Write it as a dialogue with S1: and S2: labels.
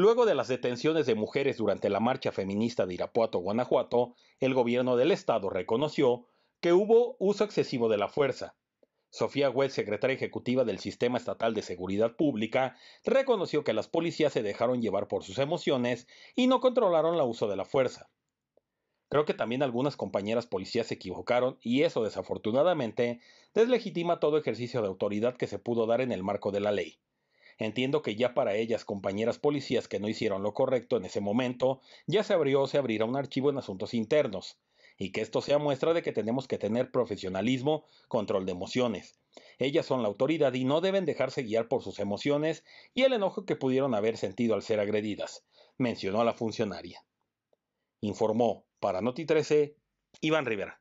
S1: Luego de las detenciones de mujeres durante la marcha feminista de Irapuato, Guanajuato, el gobierno del estado reconoció que hubo uso excesivo de la fuerza. Sofía Huet, secretaria ejecutiva del Sistema Estatal de Seguridad Pública, reconoció que las policías se dejaron llevar por sus emociones y no controlaron el uso de la fuerza. Creo que también algunas compañeras policías se equivocaron y eso desafortunadamente deslegitima todo ejercicio de autoridad que se pudo dar en el marco de la ley, Entiendo que ya para ellas, compañeras policías que no hicieron lo correcto en ese momento, ya se abrió o se abrirá un archivo en asuntos internos, y que esto sea muestra de que tenemos que tener profesionalismo, control de emociones. Ellas son la autoridad y no deben dejarse guiar por sus emociones y el enojo que pudieron haber sentido al ser agredidas, mencionó la funcionaria. Informó para Noti 13 Iván Rivera.